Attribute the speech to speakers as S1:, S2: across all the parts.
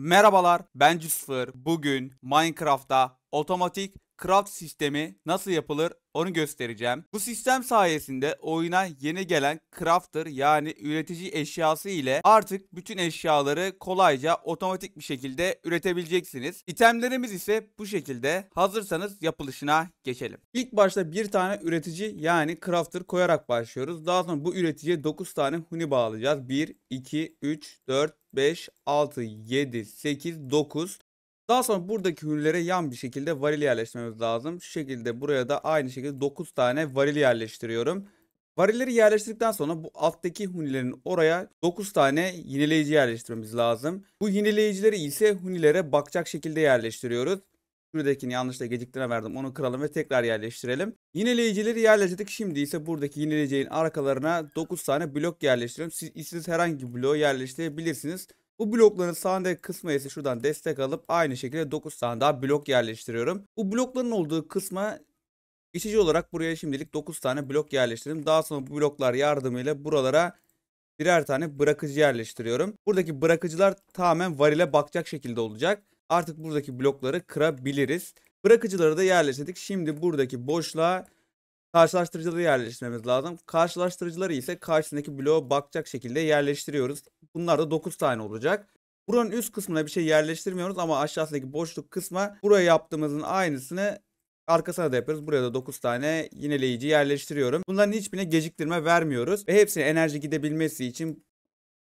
S1: Merhabalar ben Cüsfır. Bugün Minecraft'ta otomatik craft sistemi nasıl yapılır onu göstereceğim. Bu sistem sayesinde oyuna yeni gelen crafter yani üretici eşyası ile artık bütün eşyaları kolayca otomatik bir şekilde üretebileceksiniz. İtemlerimiz ise bu şekilde. Hazırsanız yapılışına geçelim. İlk başta bir tane üretici yani crafter koyarak başlıyoruz. Daha sonra bu üreticiye 9 tane huni bağlayacağız. 1, 2, 3, 4, 5, 6, 7, 8, 9. Daha sonra buradaki hüllere yan bir şekilde varil yerleştirmemiz lazım. Şu şekilde buraya da aynı şekilde 9 tane varil yerleştiriyorum. Varilleri yerleştirdikten sonra bu alttaki hunilerin oraya 9 tane yineleyici yerleştirmemiz lazım. Bu yineleyicileri ise hunilere bakacak şekilde yerleştiriyoruz. Şuradakini yanlışla geciktirme verdim. Onu kıralım ve tekrar yerleştirelim. Yineleyicileri yerleştirdik. Şimdi ise buradaki yineleyeceğin arkalarına 9 tane blok yerleştiriyorum. Siz istediğiniz herhangi bir bloğu yerleştirebilirsiniz. Bu blokların sağındaki kısma ise şuradan destek alıp aynı şekilde 9 tane daha blok yerleştiriyorum. Bu blokların olduğu kısma geçici olarak buraya şimdilik 9 tane blok yerleştirdim. Daha sonra bu bloklar yardımıyla buralara birer tane bırakıcı yerleştiriyorum. Buradaki bırakıcılar tamamen varile bakacak şekilde olacak. Artık buradaki blokları kırabiliriz. Bırakıcıları da yerleştirdik. Şimdi buradaki boşluğa karşılaştırıcıları yerleştirmemiz lazım. Karşılaştırıcıları ise karşısındaki bloğa bakacak şekilde yerleştiriyoruz. Bunlar da 9 tane olacak. Buranın üst kısmına bir şey yerleştirmiyoruz ama aşağısındaki boşluk kısma buraya yaptığımızın aynısını arkasına da yapıyoruz. Buraya da 9 tane yineleyici yerleştiriyorum. Bunların hiçbirine geciktirme vermiyoruz ve hepsine enerji gidebilmesi için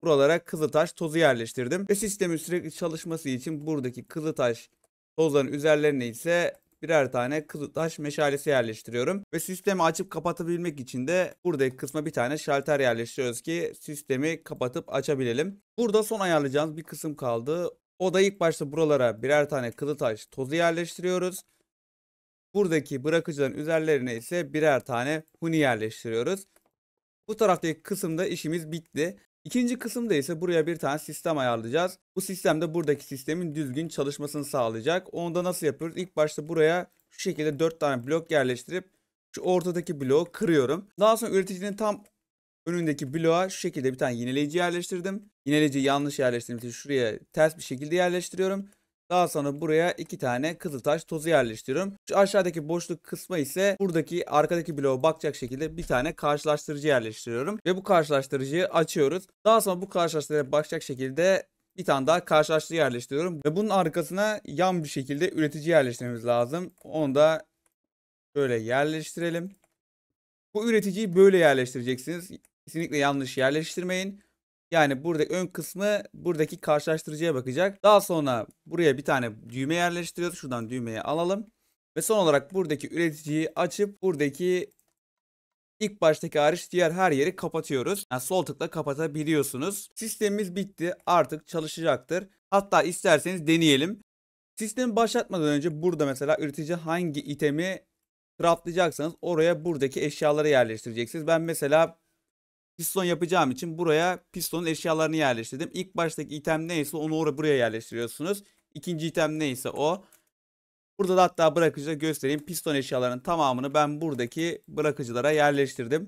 S1: buralara kızıltaş tozu yerleştirdim. Ve sistemin sürekli çalışması için buradaki kızıltaş tozların üzerlerine ise birer tane kızıltaş meşalesi yerleştiriyorum. Ve sistemi açıp kapatabilmek için de buradaki kısma bir tane şalter yerleştiriyoruz ki sistemi kapatıp açabilelim. Burada son ayarlayacağımız bir kısım kaldı. O da ilk başta buralara birer tane kızıltaş tozu yerleştiriyoruz. Buradaki bırakıcıların üzerlerine ise birer tane huni yerleştiriyoruz. Bu taraftaki kısımda işimiz bitti. İkinci kısımda ise buraya bir tane sistem ayarlayacağız. Bu sistem de buradaki sistemin düzgün çalışmasını sağlayacak. Onu da nasıl yapıyoruz? İlk başta buraya şu şekilde 4 tane blok yerleştirip şu ortadaki bloğu kırıyorum. Daha sonra üreticinin tam önündeki bloğa şu şekilde bir tane yineleyici yerleştirdim. Yineleyiciyi yanlış yerleştirdiğim için şuraya ters bir şekilde yerleştiriyorum. Daha sonra buraya iki tane kızıltaş tozu yerleştiriyorum. Şu aşağıdaki boşluk kısmı ise buradaki arkadaki bloğa bakacak şekilde bir tane karşılaştırıcı yerleştiriyorum. Ve bu karşılaştırıcıyı açıyoruz. Daha sonra bu karşılaştırıcıya bakacak şekilde bir tane daha karşılaştırıcı yerleştiriyorum. Ve bunun arkasına yan bir şekilde üretici yerleştirmemiz lazım. Onu da böyle yerleştirelim. Bu üreticiyi böyle yerleştireceksiniz. Kesinlikle yanlış yerleştirmeyin. Yani burada ön kısmı buradaki karşılaştırıcıya bakacak. Daha sonra buraya bir tane düğme yerleştiriyoruz. Şuradan düğmeyi alalım. Ve son olarak buradaki üreticiyi açıp buradaki ilk baştaki hariç diğer her yeri kapatıyoruz. Yani sol tıkla kapatabiliyorsunuz. Sistemimiz bitti. Artık çalışacaktır. Hatta isterseniz deneyelim. Sistemi başlatmadan önce burada mesela üretici hangi itemi craftlayacaksanız oraya buradaki eşyaları yerleştireceksiniz. Ben mesela piston yapacağım için buraya pistonun eşyalarını yerleştirdim. İlk baştaki item neyse onu oraya buraya yerleştiriyorsunuz. İkinci item neyse o. Burada da hatta bırakıcı göstereyim. Piston eşyalarının tamamını ben buradaki bırakıcılara yerleştirdim.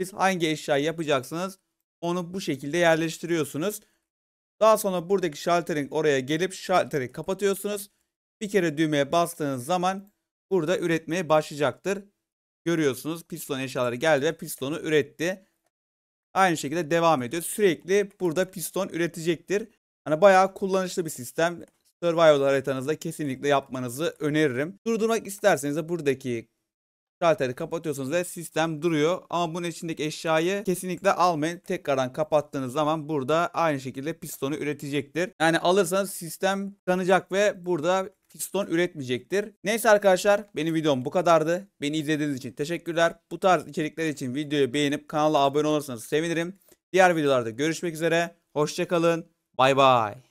S1: Siz hangi eşyayı yapacaksınız onu bu şekilde yerleştiriyorsunuz. Daha sonra buradaki şalterin oraya gelip şalteri kapatıyorsunuz. Bir kere düğmeye bastığınız zaman burada üretmeye başlayacaktır. Görüyorsunuz piston eşyaları geldi ve pistonu üretti aynı şekilde devam ediyor. Sürekli burada piston üretecektir. Hani bayağı kullanışlı bir sistem. Survival haritanızda kesinlikle yapmanızı öneririm. Durdurmak isterseniz de buradaki Şalteri kapatıyorsunuz ve sistem duruyor. Ama bunun içindeki eşyayı kesinlikle almayın. Tekrardan kapattığınız zaman burada aynı şekilde pistonu üretecektir. Yani alırsanız sistem kanacak ve burada piston üretmeyecektir. Neyse arkadaşlar benim videom bu kadardı. Beni izlediğiniz için teşekkürler. Bu tarz içerikler için videoyu beğenip kanala abone olursanız sevinirim. Diğer videolarda görüşmek üzere. Hoşçakalın. Bay bay.